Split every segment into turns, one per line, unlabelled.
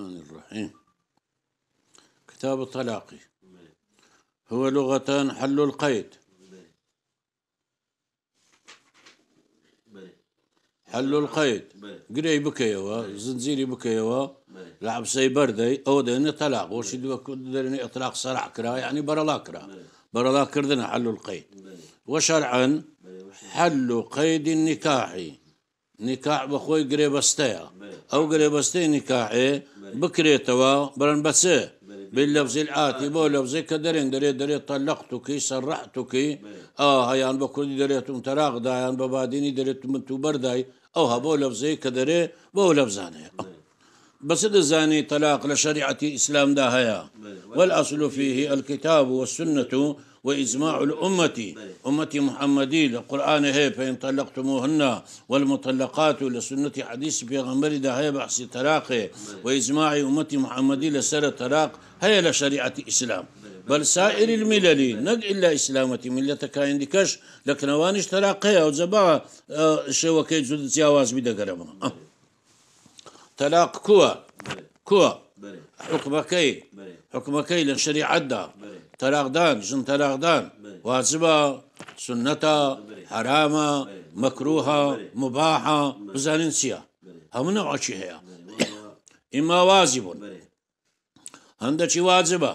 الرحمن الرحيم كتاب الطلاق هو لغة حل القيد حل القيد قري بكيوا زنزيري بكيوا لعب سي بردي او دين طلاق وش ديرني اطلاق صرع كرا يعني برا لاكرا برا لاكر كردنا حل القيد وشرعا حل قيد النكاحي نکاح بخوي خۆی أو ئەو گرێبەستەی نکاحێ بکرێتەوە برن بەچێ باللفظ العاتي بۆ لەفزی كدرين دەرێن دەرێت دەرێت تەلقتوکی آه ئا هەیان بە کوردی دەرێتم تەراغدایان بە بادینی دەرێت من تو أو ها هەبۆ لفظ کە دەرێ بۆ بس زاني طلاق لشريعة إسلام دا هيا والأصل فيه الكتاب والسنة وإجماع الأمة طيب. أمة محمدي لقرآن هي فإن طلقتموهن والمطلقات لسنة حديث بيغمبر ده هي بحث تراقي طيب. وإجماع أمة محمدي لسر تراق هي لشريعة إسلام طيب. بل سائر الملل نج إلا إسلامتي ملتك عندكش لكن وانش أو زبا آه، شوكي جود زياواز بدا قربنا آه. تلاق كوا كوا حكمكي حكمكي لشريعة دا تەراغدان ژن تەراغدان واجبە سنەتە هەرامە مەکروها مباحە بزانین چییە هەمنە ئاچی هەیە ئیما وازی بوون هەندەکی واجبە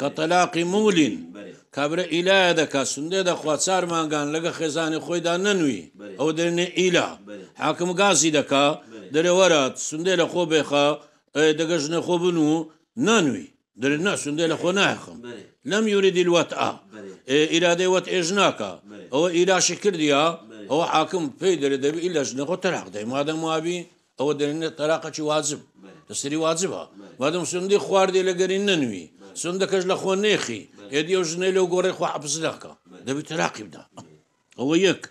کە تەلاقی مولین کابرە ئیلایە دەکا سندێ دەخوا چار ماگان لەگە خێزانی خۆیدا نەنووی ئەو دەرنێ ئیلا حاکم گازی دەکا دەرێ وەرات سندێ لە خۆ بێخە دەگەژنە خۆ بن و نانووی درناش شندي لخو لم يريد الوطأ إرادة وطأ جناكا هو إلى شكر ديا هو حاكم في دري دبي إلا جناكو طلاق دي ما دام وابي هو درنا طلاقة شي واجب تسري واجبها ما دام سندي خوار دي لقرين ننوي شندك أجل أخو نيخي يدي وجني لو قوري خو حبس لك دبي تلاقي بدا هو يك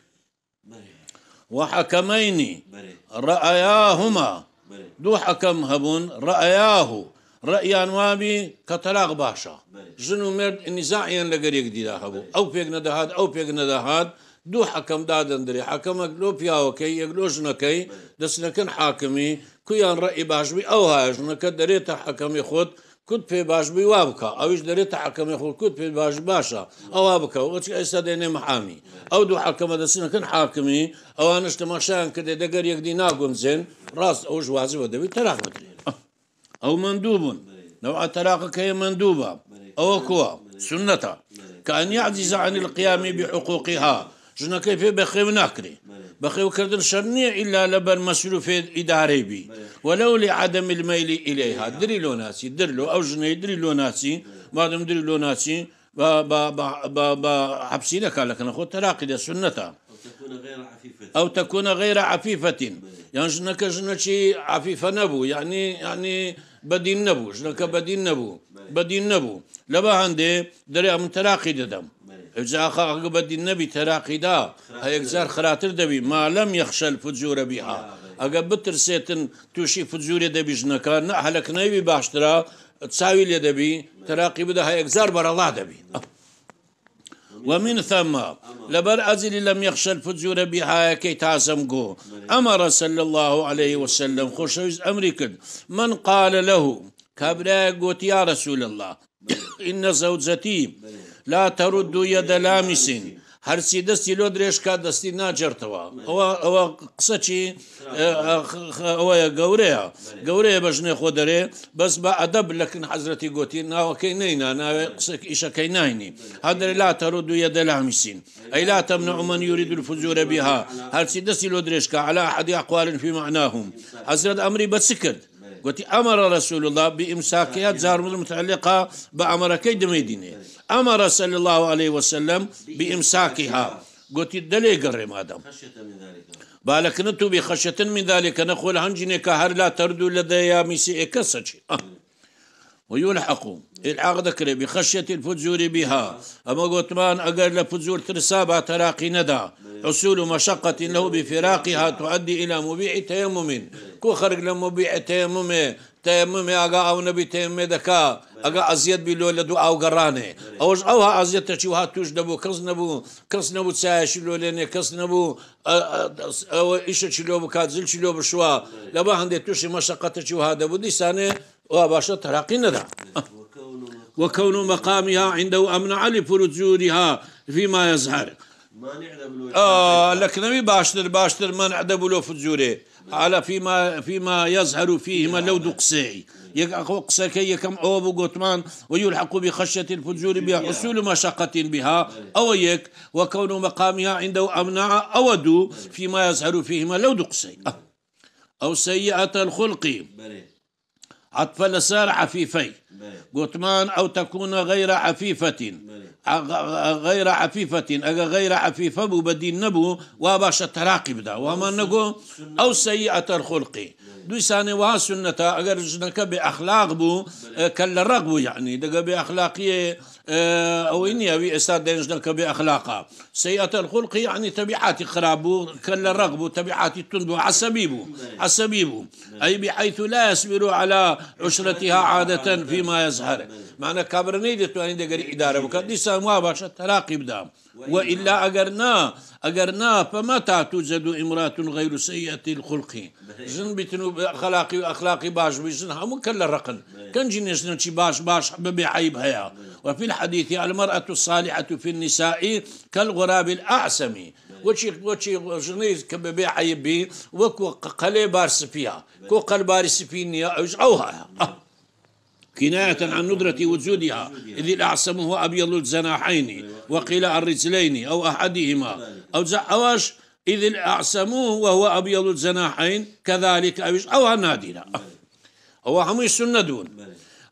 وحكميني رأياهما دو حكم هبون رأياه ڕئیان وابی کە تەلاق باشە ژن و مرد نیزاعیان لەگەرێک دیدا هەبوو ئەو پێک نەدەهات ئەو پێک نەدەهات دوو حەکەم دادەندری حەکەمە لۆ پیاوەکەی یەکلۆ ژنەکەی دەستنەکەن حاکمی کویان ڕئی باشبی ئەو هاژنەکە دەرێتە حەکەمی خۆت کوت پێ باشبووی وا بکە ئەویش دەرێتە حەکەمی خۆ کوت پێ باش باشە ئەوە بکە وەچ ئێستا دێنێ محامی ئەو دوو حەکەمە دەستنەکەن حاکمی ئەوانش تەماشایان کە دێ دەگەر یەکدی ناگونجێن ڕاست ئەو ژوازی بە دەبێت تەراخ بکرێت أو مندوب نوع طلاقك هي مندوبة أو كوا سنة كأن يعجز عن القيام بحقوقها جنا كيف بخيو ناكري بخيو كردن شرني إلا لبن في إداري بي ولو لعدم الميل إليها دري لو ناسي درلو أو جنا يدري لو ناسي بعدم دري لو ناسي با با با با, با حبسي لك لكن خو تراقي سنة أو تكون غير عفيفة يعني جنا كجنا شي عفيفة نبو يعني يعني بەدین نەبوو ژنەکە بەدین نەبوو بەدین نەبوو لەبە هەندێ دەریا من تەراقی دەدەم ئەجاخەگە بەدین نەبی تەراقیدا هەیەکجار خراتر دەبی مالەم یەخشەل فجوورە بیها ئەگە بترسێتن تووشی فجوورێ دەبی ژنەکە نە هەلەکنەوی باشترا چاوی لێ دەبی تەراقی بدە هەیەکزار بەرەڵا دەبی. ومن ثم لبر أزل لم يخشى الفجور بها كي تعزمكو أمر صلى الله عليه وسلم خوشويز أمريكا من قال له كابرا قوت يا رسول الله إن زوجتي لا ترد يد لامس هەرچی دەستی لۆ درێژکە دەستی ناجرتەوە هو قسە چی ئەوەیە گەورەیە گەورەیە بەژنێ خۆ دەرێ بس با ئەدەب لەکن حەزرەتی گوتی ناوەکەی نەینا ناوێت قسەك ئیشەکەی ناینی هەدرێ لا ترد يد دەلامیسین اي لا تمنع من يريد الفجور بها هەرچی دەستی لۆ درێژکە علا حەدی اقوال فی معناهم حضرت ئەمری بەچ کرد قلت أمر رسول الله بإمساكها زارمز متعلقة بأمر كيد مدينة أمر صلى الله عليه وسلم بإمساكها قلت دلي قرم آدم نتو بخشية من ذلك نقول هنجنك هر لا تردو لدي يا ميسي إكسج آه. ويلحقون العقد کرد بی الفجور بها اما قطمان اگر لفجور ترسابة تراقي ندا حصول مشقة له بفراقها تؤدي إلى مبيع تيمم كو خرج لمبيع تيمم تيمم أقا أو نبي تيمم دكا أقا أزيد بلولة دو أو قراني أو أوها أزيد تشوها توش دبو كرس نبو كرس نبو تسايش لو لين كرس نبو أو إيش تشلو بكات زل تشلو بشوا لبا هندي توش مشقة تشوها دبو دي سانة واباشا تراقي ندا وكون مقامها عنده أمنع نعلف رجولها فيما يظهر آه لكن نبي باشتر باشتر من عدب لو فجوري على فيما فيما يظهر فيهما لو دقسي يقو قسك يكم اوبو غوتمان ويلحق بخشية الفجور بحصول مشقة بها أو يك وكون مقامها عنده أمنع أودو فيما يظهر فيهما لو دقسي أه. أو سيئة الخلق عطف لسار عفيفي نعم. قطمان أو تكون غير عفيفة نعم. غير عفيفة أجا غير عفيفة بدين نبو وباش تراقب دا وما نقو أو سيئة الخلق نعم. دو سانة وها سنة أجا رجنك بأخلاق بو كالرغبو يعني دقا بأخلاقية او اني ابي استاذ دينج نكبي اخلاقا سيئه الخلق يعني تبعات خرابو كل رغبو تبعات تنبو عسبيبو عسبيبو اي بحيث لا يصبر على عشرتها عاده فيما يظهر معنى كابرني دي تواني اداره وكان ليس سما باشا تراقب دا والا اجرنا اجرنا فمتى توجد امراه غير سيئه الخلق جن بتنو اخلاقي واخلاقي باش بجن هم كل رقن كان جيني باش باش ببي عيب هيا وفي الحديث المرأة الصالحة في النساء كالغراب الأعسم وشي وشي جني كببي حيبي وكو قلي بارس فيها كو قل بارس فيني أوها كناية عن ندرة وجودها إذ الأعسم هو أبيض الجناحين وقيل الرجلين أو أحدهما أو أواش إذ الأعسم وهو أبيض الجناحين كذلك أو نادرة أو هم السنة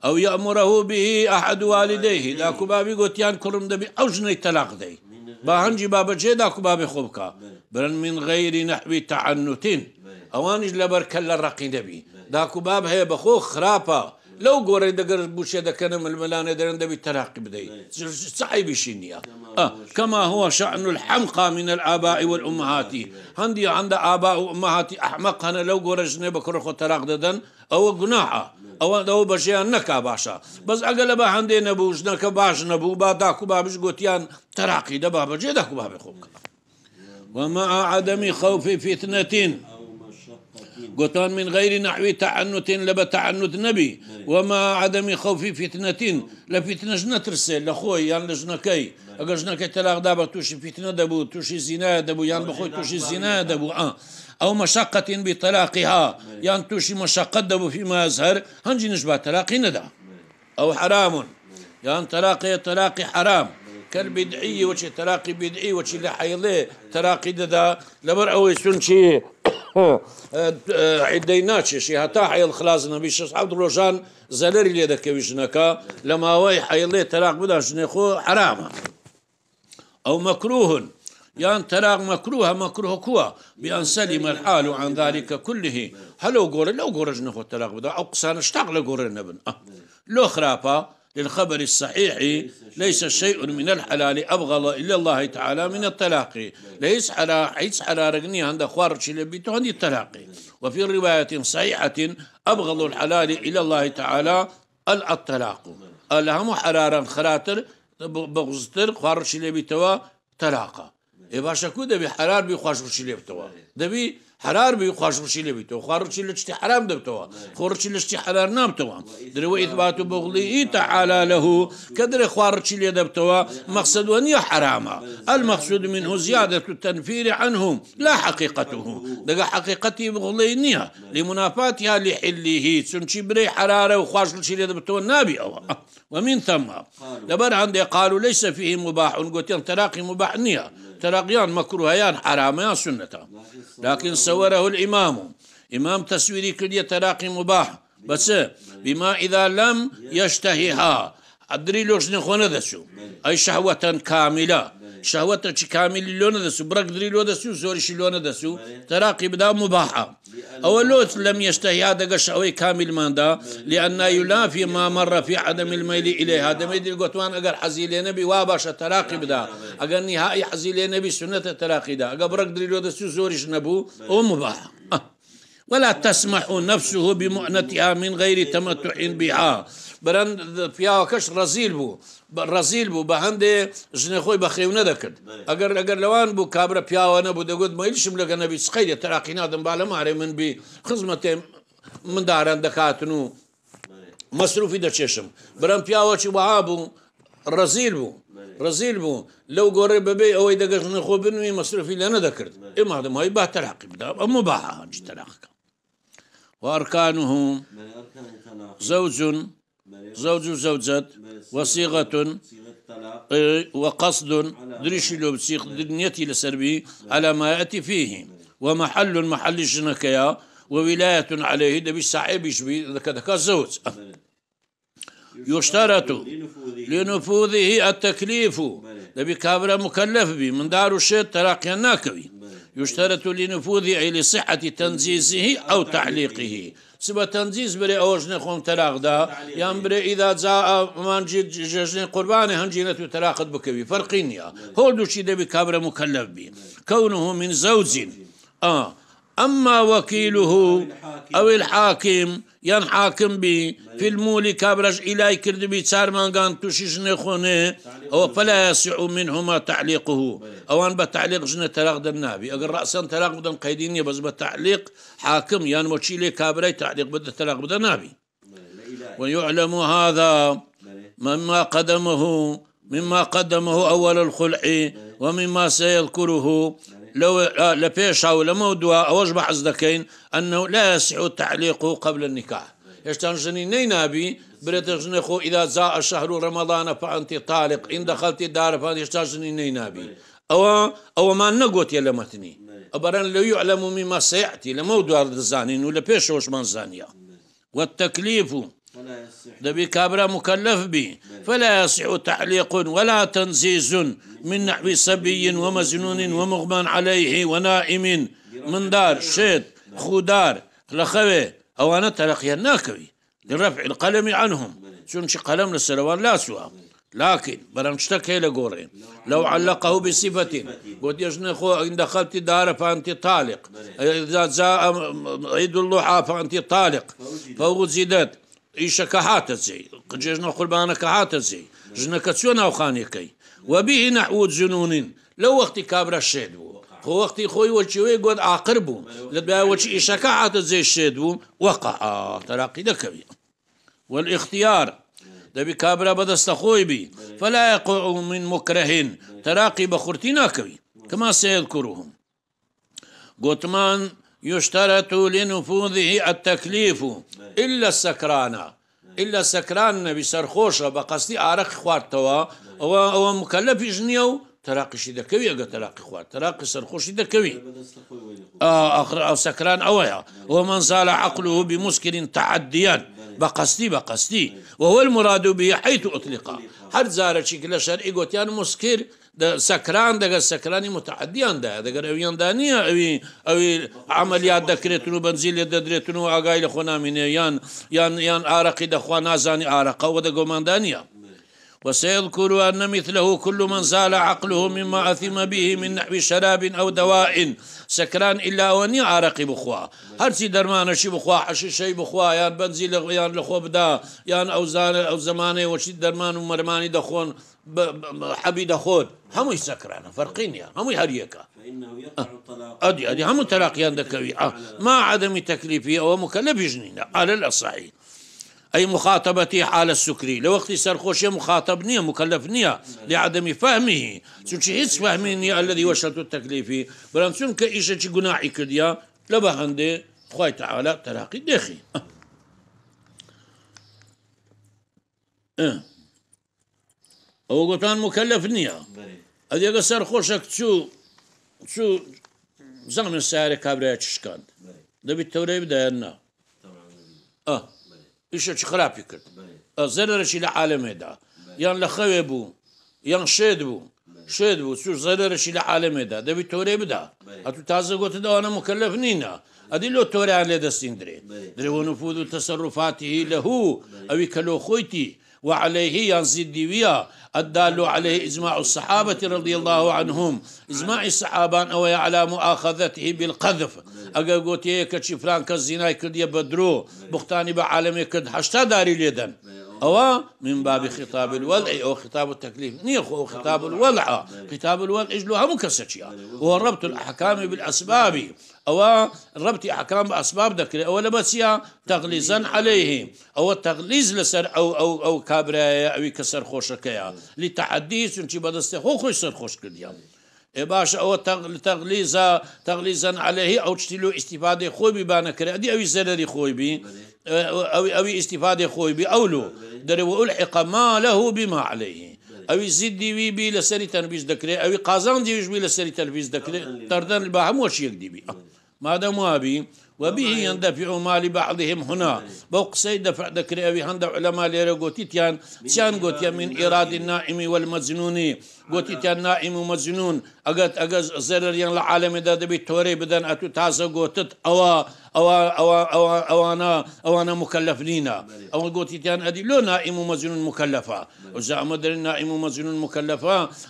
أو يأمره به أحد والديه دا كبابي قوتيان كرم دبي أو جني تلاق دي هنجي بابا جي دا كبابي خوبكا برن من غير نحو تعنتين أوانج الله الرقي دبي دا كباب هي بخو خرابة لو قوري دقر بوشي دكنا من الملانة درن دبي تلاقي بدي صعيب شينيا آه. كما هو شأن الحمقى من الآباء والأمهات هندي عند آباء وأمهات أحمق أنا لو قوري جنبك رخو ددن أو قناعة ئەوە ئەوە بەژیان نەکا باشە بەس ئەگە لە بە هەندێ نەبوو ژنەکە باش نەبوو با داکو بابش گوتیان تەراقی دەبا بەجێ داکو بابێ خۆکە ومع عدەمی خەوفی فتنەتین. قطان من غير نحو تعنت لبا تعنت نبي وما عدم خوف فتنة لفتنة نترسي لخوي يعني لجنكي اگر جنكي تلاغ دابا توشي فتنة دبو توشي زنا دبو يعني بخوي توشي زنا دبو اه أو مشقة بطلاقها يعني توشي مشقة دبو فيما يظهر هنجي نجبه تلاقي ندا أو حرام يعني تلاقي تلاقي حرام كالبدعي وشي تلاقي بدعي وشي لحيلي تلاقي ددا لبر أو سنشي عديناچی شی هەتا حیل خلازنە بیش حەوت ڕۆژان زلر اللي دەکەویژنەکە لە لما واي تەراق بدان بدا خۆ حرام او مكروه يان تراغ مكروه مكروه كوا بأن سلم الحال عن ذلك كله هەلو قول لو گۆرەژ نخو تراغ بدا ئەو اشتاق لقول لە نبن أه. لو خراپە للخبر الصحيح ليس شيء من الحلال أبغض إلا الله تعالى من الطلاق ليس على حيث على رقني عند خوارج لبيت عند الطلاق وفي رواية صحيحة أبغض الحلال إلى الله تعالى الطلاق الهم حرارا خراتر بغزتر خوارج لبيتوا طلاقه باشه کو دبی حرار بی خوۆشی لێ بتو دبی حرار بی خوۆشی لێ بیتەوە خوارچی لە شتی حرام دەبتەوە خۆڕچی لە شتی حرار نامتەوە درەوە ئیتبات و بەغڵی ئیتەعالا لە کە درێ خوارچی دبتو مقصد و نیا حراما المقصود من هو زیاده و عنهم لا حقیقته لی منافاتی ها لی حلی هی لحلیه چی بری حراره و خوۆشی لێ دبتو نابی ئەوە. ومن ثم دبر عندي قالوا ليس فيه مباح قلت تراقي مباح نية تراقيان مكروهيان حراميان سنة لكن صوره الإمام إمام تصويري كل تراقي مباح بس بما إذا لم يشتهيها أدري لوش نخونا ذسو أي شهوة كاملة شهوتك كامل لونه دسو برك دري لو دسو شي لونه دسو تراقي بدا مباحة أو لو لم يشتهي هذا شهوي كامل ماندا دا لأن يلافي ما مر في عدم الميل إليه هذا ما يدير قطوان أقر حزيل نبي واباش تراقي بدا أقر نهائي حزيل نبي سنة تراقي دا أقر برك دري لو دسو زورش نبو هو مباحة ولا تسمح نفسه بمؤنتها من غير تمتع بها بران بەرەن پیاوەکەش ڕزیل بوو ڕزیل بوو بە هەندێ ژنێ خۆی بە خێو اگر ئەگەر ئەگەر لەوان بوو کابرا پیاوە نەبوو دەگوت مەیلشم لەگە نبی سخید تەراقینادم با بالا ماره من بی من دارن دکاتنو خزمەتێ منداران دەکاتن و مەسروفی دەچێشم آبو پیاوەکی بو بوو بو لو گوره ببی اوی گۆڕێ بەبێ ئەوەی بنوی نەخۆ بنووی مەسروفی لە نەدەکرد ئێمادەم هەوەی با تەراقی اما ئەمە باهاج تراقی وارکانهم زوج زوج وزوجة وصيغة وقصد دريش لو بسيخ دنيتي لسربي على ما يأتي فيه ومحل محل شنكيا وولاية عليه دبي صعيب يشبي ذكا ذكا الزوج يشترط لنفوذه التكليف دبي كابرا مكلف به من دار الشيء تراقيا ناكبي يشترط لنفوذه أي لصحة تنزيزه أو تعليقه سبە تەنجیز برێ ئەوە ژنە خۆم تەراغدا یان برێ ئیدا جا ئەمانجی ژێژنێ قوربانی هەنجینەت و تەراقت فرقينيا فەرقی نیە هۆڵ دووشی دەبی کابرە مکەلەبی كونه من زوج آه أما وكيله أو الحاكم یان حاکم بی فیلمولی کابراش ایلای کرد بی چارمانگان تووشی توشیش نخونه او پلاسیع و من هما تعلیقه اوان بە تعلیق ژنە تەراق در نابی اگر رأسان بدەن بدن قیدینی بەس بە تعلیق حاکم یان مۆچی لێ کابرای تعلیق بدە تەراق بدە ناوی ويعلم هذا مما قدمه مما قدمه أول الخلع ومما سيذكره لو آه، لبيش أو لموضوع أوج أوجب دكين أنه لا يصح تعليقه قبل النكاح تنجني جنيني نابي بريتجن خو إذا جاء الشهر رمضان فأنت طالق إن دخلت الدار فأنت يشتان جنيني نابي أو أو ما نقوت يا لمتني أبران لو يعلم مما سيأتي لمودوا الزانين ولا بيش وش من زانية والتكليف فلا يصح ده بكابرة مكلف به فلا يصح تعليق ولا تنزيز من نحو صبي ومزنون ومغمى عليه ونائم من دار شيط خودار لخوي أو أنا تلقي الناكوي لرفع القلم عنهم شون شي قلم للسلوان لا سوى لكن بلام اشتكي لقورين لو علقه بصفة قد يشنخو إن دخلت دار فأنت طالق إذا جاء عيد اللحى فأنت طالق فوزدت ئیشەکە هاتە جێ قجێژنە قوربانەکە هاتە جێ ژنەکە چۆ ناوخانەکەی وەبیهی نەحوت جنونین لە وەختی کابرا شێد بوو خۆوەختی خۆی وەچوەیە گوت ئاقر لدبا وش إيش ئیشەکە زي جێ شێد بوو وەقع تەراقی دەکەوی والإختيار ده بكابرا بەدەستە خۆی بي فلا يقع من مكرهين تراقي بخورتينا خورتی كما سيذكرهم قطمان يشترط لنفوذه التكليف نعم. إلا السكران نعم. إلا السكران بسرخوشه بقصدي عرق خوارتوا أو نعم. مكلف جنيو تراقشی تراقي ئەگە تراقي خوارد تراقی سەرخۆشی دەکەوی سكران اويا ومن زال عقله بمسكر تعديا بقصدي بقصدي وهو المراد به حيث أطلق هر زارت شكل شرعي قوتيان مسكر د سکران دغه سکرانی متعدیان ده دغه اویان دانی اوی اوی عملیات دکرتونو بنزیل د درتونو اگایل خو نامینه یان یان یان عرق د خو نازانی عرق او د ګماندانیه وسيذكر أن مثله كل من زال عقله مما أثم به من نحو شراب أو دواء سكران إلا وني عرقي بخوا درمان شي بخوا شي بخوا يعني بنزي يا لخوا بدا يعني أو, أو زماني وشي درمان ومرماني دخون حبي دخون هم سكران فرقين يعني. هم هريكا فإنه يقع آه. الطلاق أدي أدي هم تلاقيان آه. دكوي ما عدم تكليفي أو مكلف جنين على الأصحي أي مخاطبتي حال السكري لو لوقت سرخوشي مخاطبني مكلفني لعدم فهمه سوشي هيتس فهميني الذي وشلت التكليفي برانسون كإيشة جناعي كديا لبهندي خويا تعالى تراقي دخي أه. أو قطان مكلفني أدي قصر خوشك تشو تشو زمن ساري كابريا تشكاند دبي التوري بدأ أه ايشو خرابي كرت زرر شي لعالم هدا يان لخوي بو يان شيد بو شيد بو شو زرر شي لعالم هدا ده بتوري بدا اتو تازه قلت ده انا مكلف نينا ادي لو توري على دستين دري دري ونفوذ تصرفاته له او يكلو خويتي وعليه ينزدي الدال عليه إجماع الصحابة رضي الله عنهم إجماع الصحابة أو على مؤاخذته بالقذف أقا قوتي كتشي فلان كالزيناي كد يبدرو بختاني بعالمي كد حشتا داري ليدن أو من باب خطاب الوضع أو خطاب التكليف نيخ أو خطاب الوضع خطاب الوضع إجلوها مكسشيا هو ربط الأحكام بالأسباب أو ربط أحكام بأسباب ذكر أو لبسيا تغليزا عليهم أو التغليز لسر أو أو أو كابرا أو كسر خوشكيا لتحديث أنت بدست هو خوش سر خوش كرديا إيه باش او تغليزا تغليزا عليه او تشتلو استفاده خوي بانا كردي او زلري بي او او استفاده خوي بي اولو دري والحق ما له بما عليه او زيد دي بي لسري تنبيز دكري او قازان دي بي لسري تنبيز دكري تردن الباهم وش يكدي بي ما دام وابي وبه يندفع ما لبعضهم هنا بوق سيد دفع دكري أو هند علماء ليرغوتي تيان تيان غوتيا من إراد النائم والمجنون تیان نائم و مەزیینون ئەگەت ئەگەز زەرریان لعالم عاالمیدا دەبیت توری بدن اتو تازه گوتت اوا اوا اوا اوا ئەوە گوتیتیان ئەدی لۆ نائیم و مەزیینون مکەلفە وزە ئەمە دەرین نائم و مەزیینون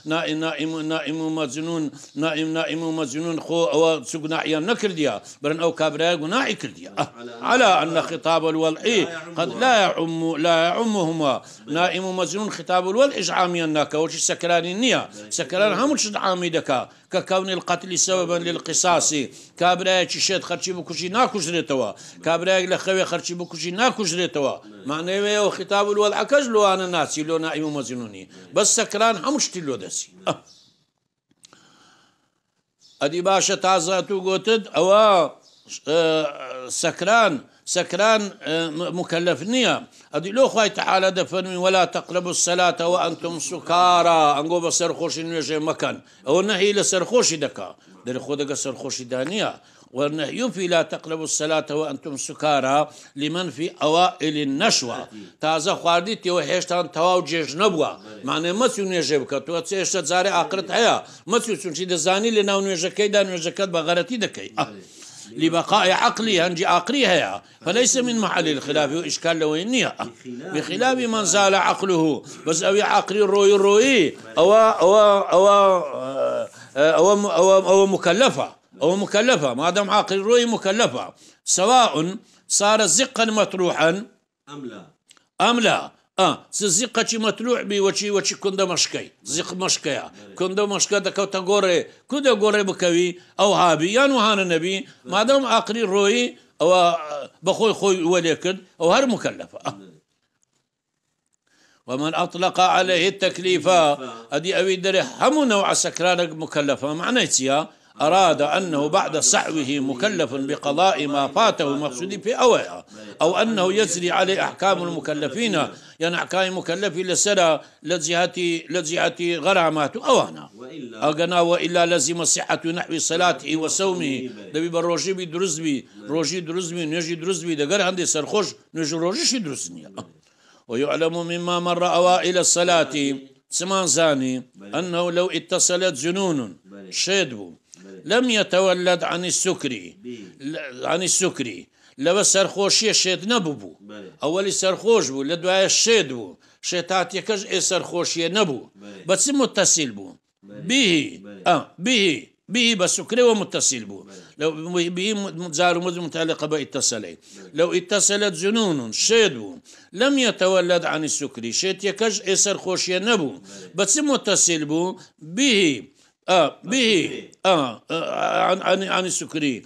نائم نائین نائیم و نائم و مەزیینون نائم نائم و مەزیینون خۆ ئەوە سوگناعیان نەکردیا برن ئەو کابرای گوناعی کردیا آه. على أن خطاب الوضعي قد لا يعم لا يعمهما نائم ومزنون خطاب الوضع إجعامي الناكا وشي سكراني نییە سەکەران هەموو شت عامی دەکا کە کەونی القتلی سەبەن لە قیساسی کابراایکی شێت خەرچی بکوشی ناکوژرێتەوە کابراایك لە خەوێ خەرچی بکوشی ناکوژرێتەوە خطاب خیتاب وەعکەش لوانە ناچی لۆ نایم و مەزیینونی بەس سەکران هەموو شتی لۆ دەسی. ئەدی آه. باشە تازات و گوتت ئەوە اه، سەکران سكران آه، مكلف نيا ادي لو خوي تعالى دفن ولا تقربوا الصلاه وانتم سكارى انغو بسر خوش نيجي مكان او نهي لسر خوش دكا در خودك سر خوش دانيا والنهي في لا تقربوا الصلاة وأنتم سكارى لمن في أوائل النشوة تازه خوارديتي وهشتان تواو جيش نبوة معنى ما تسو نيجي بك تو تسيشت زاري آقرت هيا ما تسو تسو تسو تسو تسو تسو تسو تسو تسو تسو تسو لبقاء عقلي نجي عقلها فليس من محل الخلاف وإشكال لو إنيا بخلاف من زال عقله بس أو عقل الروي الروي أو أو أو أو أو, أو مكلفة أو مكلفة ما دام عاقل الروي مكلفة سواء صار زقا مطروحا أم لا أم لا آه زیق چی مطلوع بی وشي چی و چی کنده مشکی زیق مشکیا كوتا غوري دکوتا غوري کنده او هابي يا نو هانا نبي نبی مادام عقلی روي او بخوي خوي وليكن او هر مكلفه ومن اطلق عليه التكليفه ادي اوي دري هم نوع سكرانك مكلفه معناتها أراد أنه بعد سحوه مكلف بقضاء ما فاته مقصود في أوعى أو أنه يجري عليه أحكام المكلفين يعني أحكام مكلف لسرى لجهة لجهة غرامات أوانا أغنى وإلا لزم صحة نحو صلاته وصومه دبي بروجي بدرزبي روجي درزبي نجي درزبي دقر عندي سرخوش نجي روجي شي درزني ويعلم مما مر أوائل الصلاة سمان زاني أنه لو اتصلت جنون شيدبو لم يتولد عن السكري عن السكري لو سرخوش شێت نەبوو أول سرخوش بو لە دوایە بو شتات يكش ئێ سەرخۆشیە نەبوو بەچ متتەسییل بوو بیهی بیهی به آه، بسكري ومتصل به لو به زار متعلقة باتصلين لو اتصلت جنون شيد لم يتولد عن السكري شيت يكش اسر خوشية نبو بس متصل به آه، آه، به آه،, آه عن السكري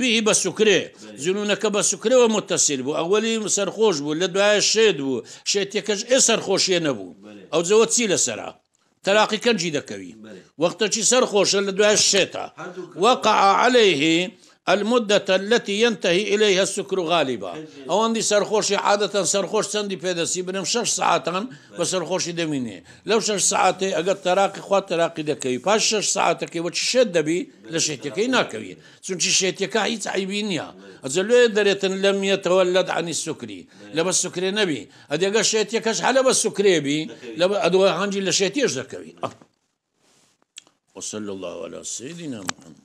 به بسكري زنونك بسكري ومتصل بو أولي سرخوش بو لدعا الشيد بو شيد يكاج إيه سرخوش ينبو أو زود سيلة سرا تلاقي كان جيدا كوي وقتا جي سرخوش لدعا الشيطة وقع عليه المدة التي ينتهي إليها السكر غالبا أو عندي سرخوش عادة سرخوش سندي بيدسي بنم شش ساعات وسرخوش دميني لو شش ساعات أقد تراقي خوات تراقي دكي باش شش ساعات كي وتشد دبي لشيتكي ناكوي سون كا هيت عيبينيا أزلو دريت لم يتولد عن السكري لما السكري نبي أدي أقا شيتكاش على بس السكري بي لما أدوى هنجي لشيتيش دكوي أه. وصلى الله على سيدنا محمد